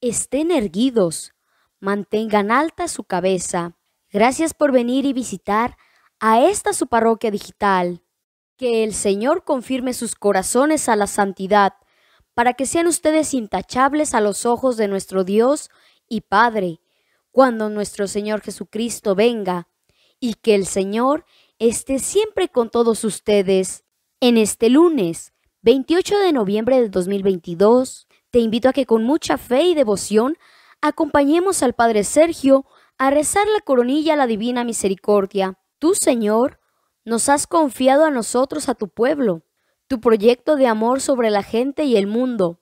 estén erguidos, mantengan alta su cabeza. Gracias por venir y visitar a esta su parroquia digital. Que el Señor confirme sus corazones a la santidad, para que sean ustedes intachables a los ojos de nuestro Dios y Padre, cuando nuestro Señor Jesucristo venga, y que el Señor esté siempre con todos ustedes en este lunes, 28 de noviembre de 2022 te invito a que con mucha fe y devoción acompañemos al Padre Sergio a rezar la coronilla a la Divina Misericordia. Tú, Señor, nos has confiado a nosotros, a tu pueblo, tu proyecto de amor sobre la gente y el mundo.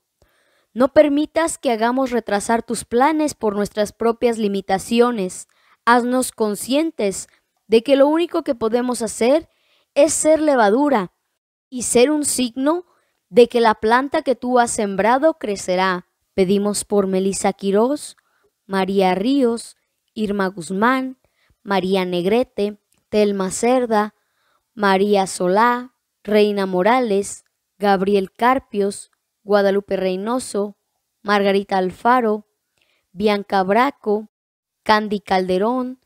No permitas que hagamos retrasar tus planes por nuestras propias limitaciones. Haznos conscientes de que lo único que podemos hacer es ser levadura y ser un signo de que la planta que tú has sembrado crecerá. Pedimos por Melisa Quirós, María Ríos, Irma Guzmán, María Negrete, Telma Cerda, María Solá, Reina Morales, Gabriel Carpios, Guadalupe Reynoso, Margarita Alfaro, Bianca Braco, Candy Calderón,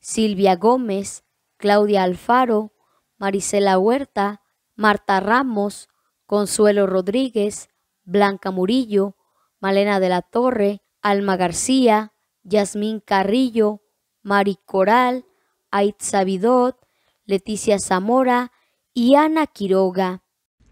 Silvia Gómez, Claudia Alfaro, Marisela Huerta, Marta Ramos, Consuelo Rodríguez, Blanca Murillo, Malena de la Torre, Alma García, Yasmín Carrillo, Mari Coral, Aitza Leticia Zamora y Ana Quiroga.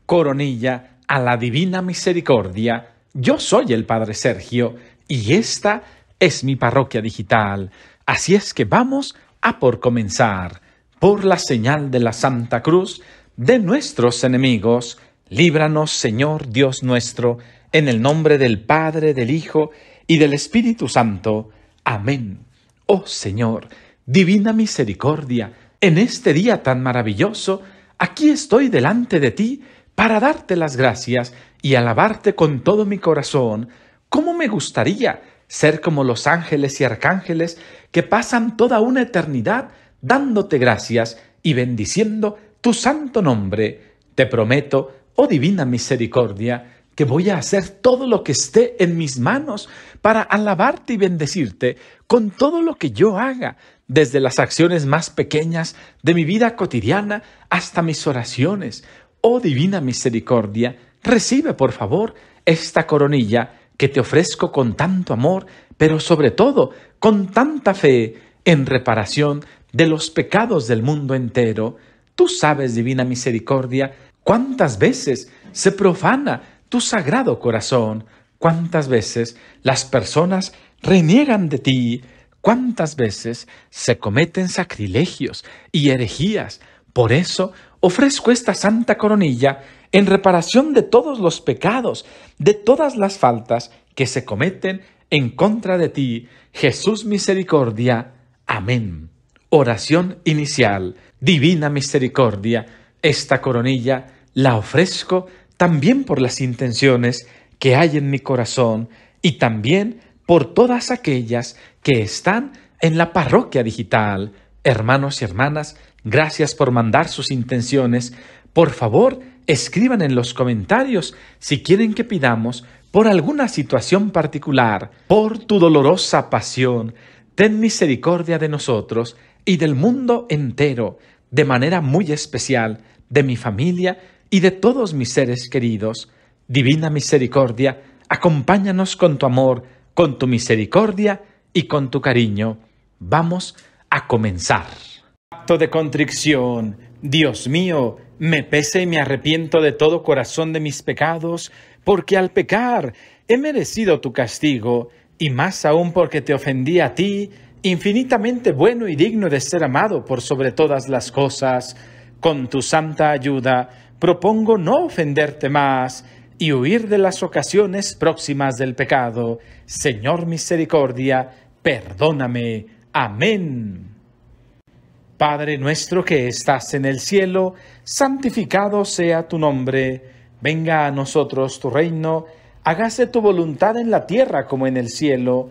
Coronilla a la Divina Misericordia. Yo soy el Padre Sergio y esta es mi parroquia digital. Así es que vamos a por comenzar. Por la señal de la Santa Cruz de nuestros enemigos, Líbranos, Señor Dios nuestro, en el nombre del Padre, del Hijo y del Espíritu Santo. Amén. Oh Señor, divina misericordia, en este día tan maravilloso, aquí estoy delante de ti para darte las gracias y alabarte con todo mi corazón. ¿Cómo me gustaría ser como los ángeles y arcángeles que pasan toda una eternidad dándote gracias y bendiciendo tu santo nombre? Te prometo oh divina misericordia, que voy a hacer todo lo que esté en mis manos para alabarte y bendecirte con todo lo que yo haga, desde las acciones más pequeñas de mi vida cotidiana hasta mis oraciones. Oh divina misericordia, recibe por favor esta coronilla que te ofrezco con tanto amor, pero sobre todo con tanta fe en reparación de los pecados del mundo entero. Tú sabes, divina misericordia, ¿Cuántas veces se profana tu sagrado corazón? ¿Cuántas veces las personas reniegan de ti? ¿Cuántas veces se cometen sacrilegios y herejías? Por eso ofrezco esta santa coronilla en reparación de todos los pecados, de todas las faltas que se cometen en contra de ti, Jesús misericordia. Amén. Oración inicial. Divina misericordia esta coronilla la ofrezco también por las intenciones que hay en mi corazón y también por todas aquellas que están en la parroquia digital. Hermanos y hermanas, gracias por mandar sus intenciones. Por favor, escriban en los comentarios si quieren que pidamos por alguna situación particular, por tu dolorosa pasión. Ten misericordia de nosotros y del mundo entero de manera muy especial de mi familia y de todos mis seres queridos. Divina misericordia, acompáñanos con tu amor, con tu misericordia y con tu cariño. Vamos a comenzar. Acto de contrición. Dios mío, me pese y me arrepiento de todo corazón de mis pecados, porque al pecar he merecido tu castigo, y más aún porque te ofendí a ti infinitamente bueno y digno de ser amado por sobre todas las cosas, con tu santa ayuda propongo no ofenderte más y huir de las ocasiones próximas del pecado. Señor misericordia, perdóname. Amén. Padre nuestro que estás en el cielo, santificado sea tu nombre, venga a nosotros tu reino, hágase tu voluntad en la tierra como en el cielo.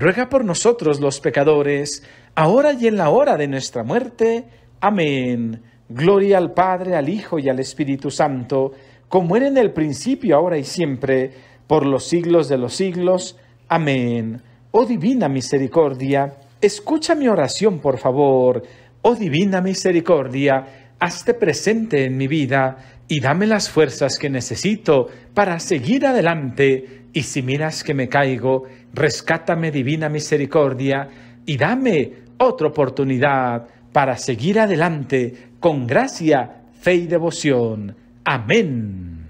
ruega por nosotros los pecadores, ahora y en la hora de nuestra muerte. Amén. Gloria al Padre, al Hijo y al Espíritu Santo, como era en el principio, ahora y siempre, por los siglos de los siglos. Amén. Oh divina misericordia, escucha mi oración, por favor. Oh divina misericordia, hazte presente en mi vida y dame las fuerzas que necesito para seguir adelante y si miras que me caigo, rescátame divina misericordia y dame otra oportunidad para seguir adelante con gracia, fe y devoción. Amén.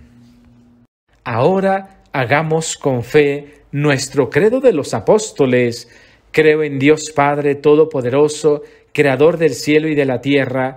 Ahora hagamos con fe nuestro credo de los apóstoles. Creo en Dios Padre Todopoderoso, Creador del cielo y de la tierra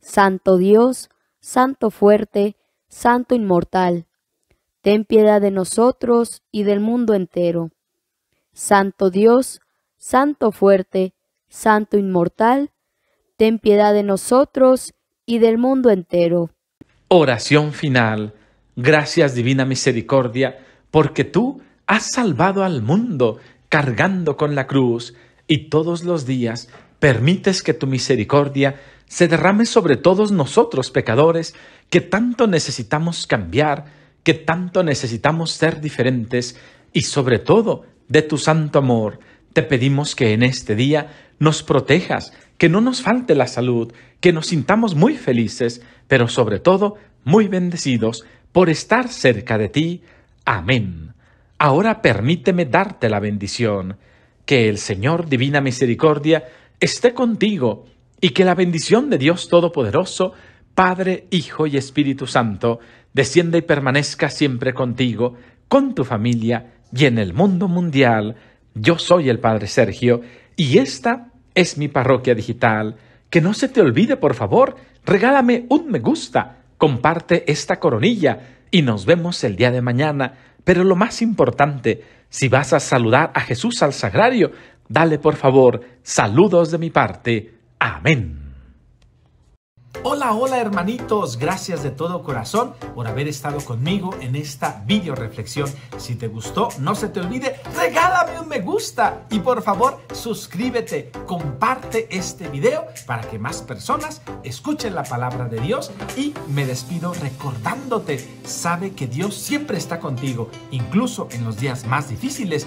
Santo Dios, Santo fuerte, Santo inmortal, ten piedad de nosotros y del mundo entero. Santo Dios, Santo fuerte, Santo inmortal, ten piedad de nosotros y del mundo entero. Oración final. Gracias Divina Misericordia, porque tú has salvado al mundo cargando con la cruz y todos los días permites que tu misericordia se derrame sobre todos nosotros pecadores que tanto necesitamos cambiar, que tanto necesitamos ser diferentes y sobre todo de tu santo amor. Te pedimos que en este día nos protejas, que no nos falte la salud, que nos sintamos muy felices, pero sobre todo muy bendecidos por estar cerca de ti. Amén. Ahora permíteme darte la bendición. Que el Señor Divina Misericordia esté contigo y que la bendición de Dios Todopoderoso, Padre, Hijo y Espíritu Santo, descienda y permanezca siempre contigo, con tu familia y en el mundo mundial. Yo soy el Padre Sergio y esta es mi parroquia digital. Que no se te olvide, por favor, regálame un me gusta, comparte esta coronilla y nos vemos el día de mañana. Pero lo más importante, si vas a saludar a Jesús al Sagrario, dale por favor saludos de mi parte Amén. Hola, hola hermanitos, gracias de todo corazón por haber estado conmigo en esta video reflexión. Si te gustó, no se te olvide, regálame un me gusta y por favor suscríbete, comparte este video para que más personas escuchen la palabra de Dios y me despido recordándote, sabe que Dios siempre está contigo, incluso en los días más difíciles,